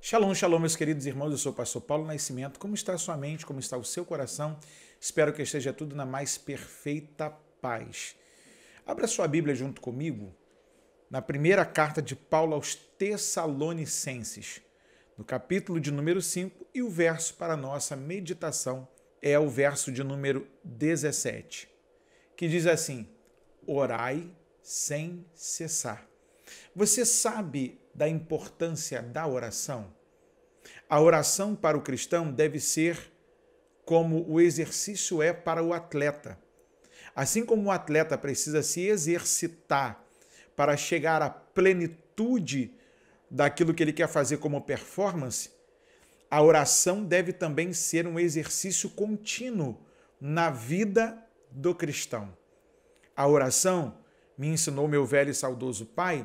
Shalom, shalom, meus queridos irmãos. Eu sou o pastor Paulo Nascimento. Como está a sua mente? Como está o seu coração? Espero que esteja tudo na mais perfeita paz. Abra sua Bíblia junto comigo na primeira carta de Paulo aos Tessalonicenses, no capítulo de número 5, e o verso para nossa meditação é o verso de número 17, que diz assim: Orai sem cessar. Você sabe da importância da oração. A oração para o cristão deve ser como o exercício é para o atleta. Assim como o atleta precisa se exercitar para chegar à plenitude daquilo que ele quer fazer como performance, a oração deve também ser um exercício contínuo na vida do cristão. A oração, me ensinou meu velho e saudoso pai,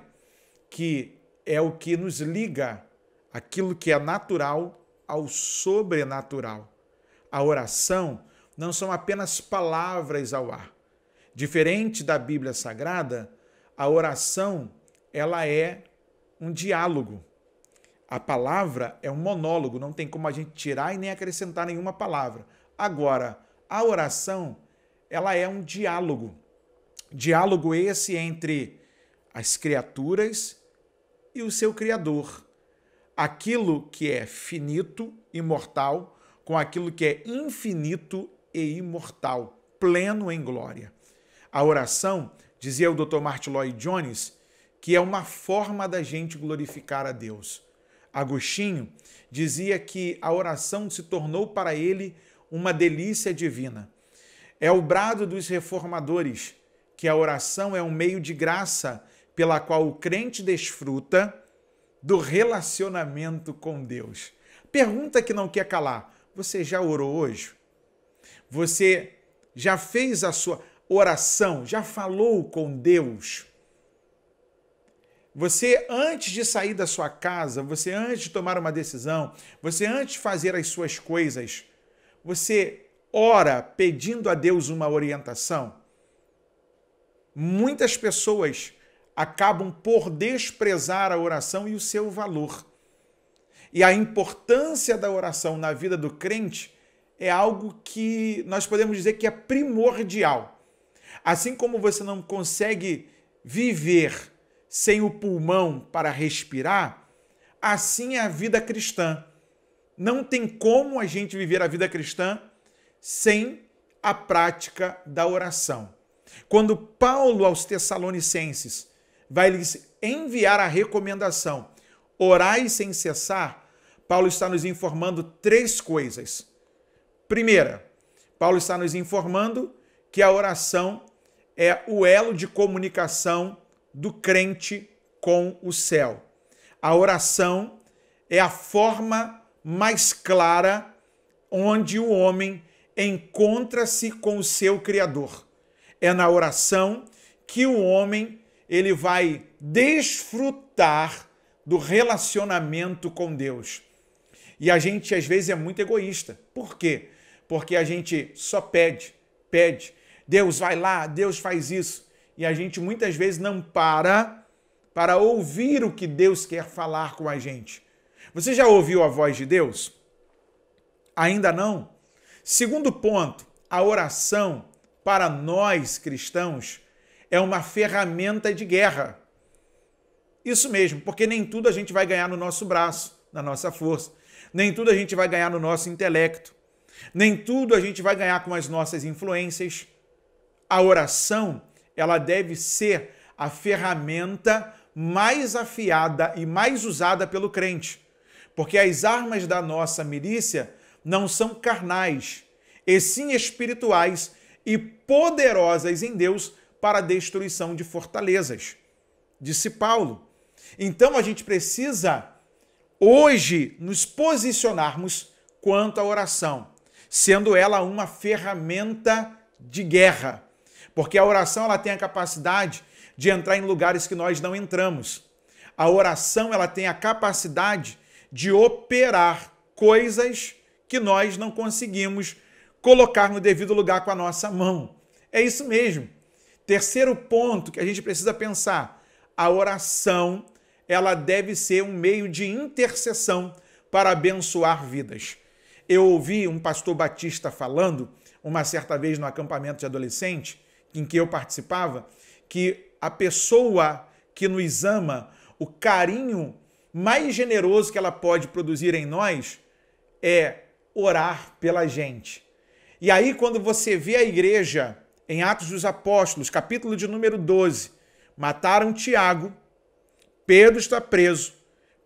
que é o que nos liga aquilo que é natural ao sobrenatural. A oração não são apenas palavras ao ar. Diferente da Bíblia Sagrada, a oração ela é um diálogo. A palavra é um monólogo, não tem como a gente tirar e nem acrescentar nenhuma palavra. Agora, a oração ela é um diálogo. Diálogo esse entre as criaturas e o seu Criador. Aquilo que é finito, imortal, com aquilo que é infinito e imortal, pleno em glória. A oração, dizia o Dr. Martin Lloyd Jones, que é uma forma da gente glorificar a Deus. Agostinho dizia que a oração se tornou para ele uma delícia divina. É o brado dos reformadores que a oração é um meio de graça pela qual o crente desfruta do relacionamento com Deus. Pergunta que não quer calar: você já orou hoje? Você já fez a sua oração? Já falou com Deus? Você, antes de sair da sua casa, você, antes de tomar uma decisão, você, antes de fazer as suas coisas, você ora pedindo a Deus uma orientação? Muitas pessoas acabam por desprezar a oração e o seu valor. E a importância da oração na vida do crente é algo que nós podemos dizer que é primordial. Assim como você não consegue viver sem o pulmão para respirar, assim é a vida cristã. Não tem como a gente viver a vida cristã sem a prática da oração. Quando Paulo aos Tessalonicenses vai lhes enviar a recomendação: orai sem cessar. Paulo está nos informando três coisas. Primeira, Paulo está nos informando que a oração é o elo de comunicação do crente com o céu. A oração é a forma mais clara onde o homem encontra-se com o seu Criador. É na oração que o homem ele vai desfrutar do relacionamento com Deus. E a gente às vezes é muito egoísta. Por quê? Porque a gente só pede, pede. Deus vai lá, Deus faz isso. E a gente muitas vezes não para para ouvir o que Deus quer falar com a gente. Você já ouviu a voz de Deus? Ainda não? Segundo ponto, a oração para nós cristãos é uma ferramenta de guerra. Isso mesmo, porque nem tudo a gente vai ganhar no nosso braço, na nossa força. Nem tudo a gente vai ganhar no nosso intelecto. Nem tudo a gente vai ganhar com as nossas influências. A oração, ela deve ser a ferramenta mais afiada e mais usada pelo crente. Porque as armas da nossa milícia não são carnais, e sim espirituais e poderosas em Deus para a destruição de fortalezas, disse Paulo. Então a gente precisa hoje nos posicionarmos quanto à oração, sendo ela uma ferramenta de guerra, porque a oração ela tem a capacidade de entrar em lugares que nós não entramos. A oração ela tem a capacidade de operar coisas que nós não conseguimos colocar no devido lugar com a nossa mão. É isso mesmo. Terceiro ponto que a gente precisa pensar: a oração ela deve ser um meio de intercessão para abençoar vidas. Eu ouvi um pastor batista falando uma certa vez no acampamento de adolescente em que eu participava que a pessoa que nos ama, o carinho mais generoso que ela pode produzir em nós é orar pela gente. E aí quando você vê a igreja em Atos dos Apóstolos, capítulo de número 12. Mataram Tiago, Pedro está preso,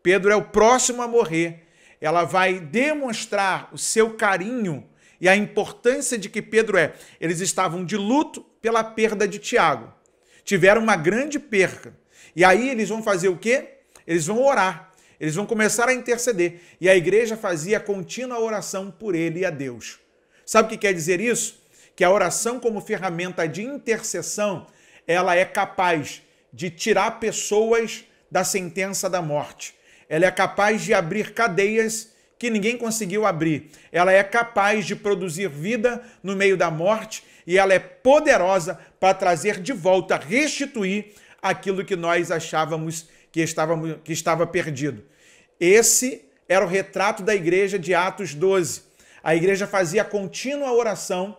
Pedro é o próximo a morrer. Ela vai demonstrar o seu carinho e a importância de que Pedro é. Eles estavam de luto pela perda de Tiago. Tiveram uma grande perca. E aí eles vão fazer o quê? Eles vão orar. Eles vão começar a interceder. E a igreja fazia contínua oração por ele e a Deus. Sabe o que quer dizer isso? que a oração como ferramenta de intercessão, ela é capaz de tirar pessoas da sentença da morte. Ela é capaz de abrir cadeias que ninguém conseguiu abrir. Ela é capaz de produzir vida no meio da morte e ela é poderosa para trazer de volta, restituir aquilo que nós achávamos que, estávamos, que estava perdido. Esse era o retrato da igreja de Atos 12. A igreja fazia contínua oração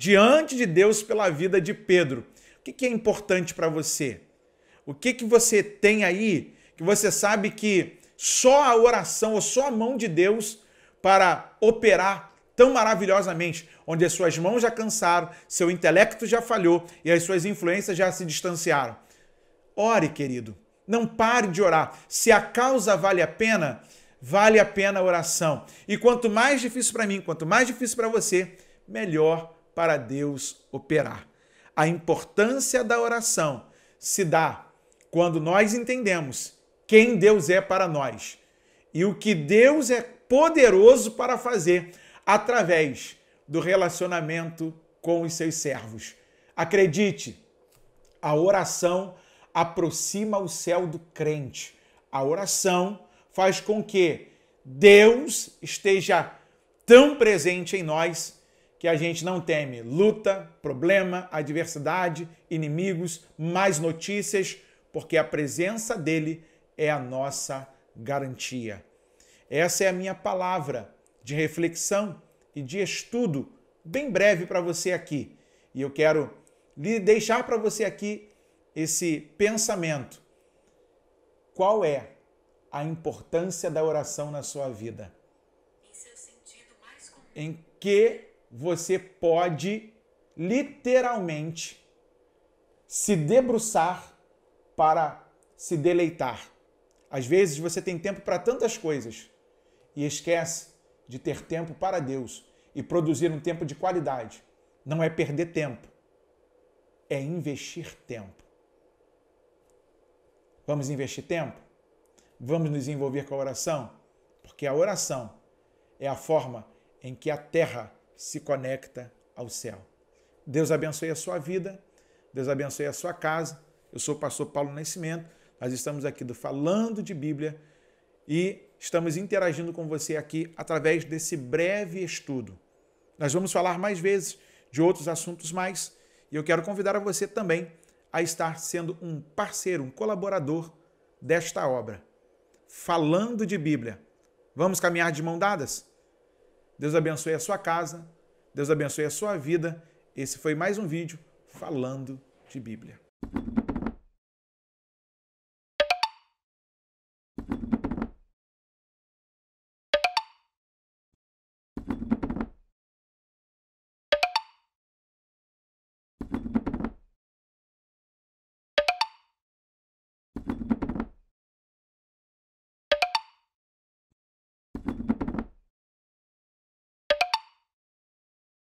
diante de Deus pela vida de Pedro. O que é importante para você? O que, que você tem aí que você sabe que só a oração ou só a mão de Deus para operar tão maravilhosamente, onde as suas mãos já cansaram, seu intelecto já falhou e as suas influências já se distanciaram? Ore, querido. Não pare de orar. Se a causa vale a pena, vale a pena a oração. E quanto mais difícil para mim, quanto mais difícil para você, melhor para Deus operar. A importância da oração se dá quando nós entendemos quem Deus é para nós e o que Deus é poderoso para fazer através do relacionamento com os seus servos. Acredite, a oração aproxima o céu do crente. A oração faz com que Deus esteja tão presente em nós que a gente não teme luta, problema, adversidade, inimigos, mais notícias, porque a presença dele é a nossa garantia. Essa é a minha palavra de reflexão e de estudo, bem breve para você aqui. E eu quero lhe deixar para você aqui esse pensamento. Qual é a importância da oração na sua vida? Em que você pode literalmente se debruçar para se deleitar. Às vezes você tem tempo para tantas coisas e esquece de ter tempo para Deus e produzir um tempo de qualidade. Não é perder tempo, é investir tempo. Vamos investir tempo? Vamos nos envolver com a oração? Porque a oração é a forma em que a terra se conecta ao céu. Deus abençoe a sua vida, Deus abençoe a sua casa. Eu sou o pastor Paulo Nascimento, nós estamos aqui do Falando de Bíblia e estamos interagindo com você aqui através desse breve estudo. Nós vamos falar mais vezes de outros assuntos mais e eu quero convidar a você também a estar sendo um parceiro, um colaborador desta obra. Falando de Bíblia. Vamos caminhar de mão dadas? Deus abençoe a sua casa, Deus abençoe a sua vida. Esse foi mais um vídeo falando de Bíblia. thank you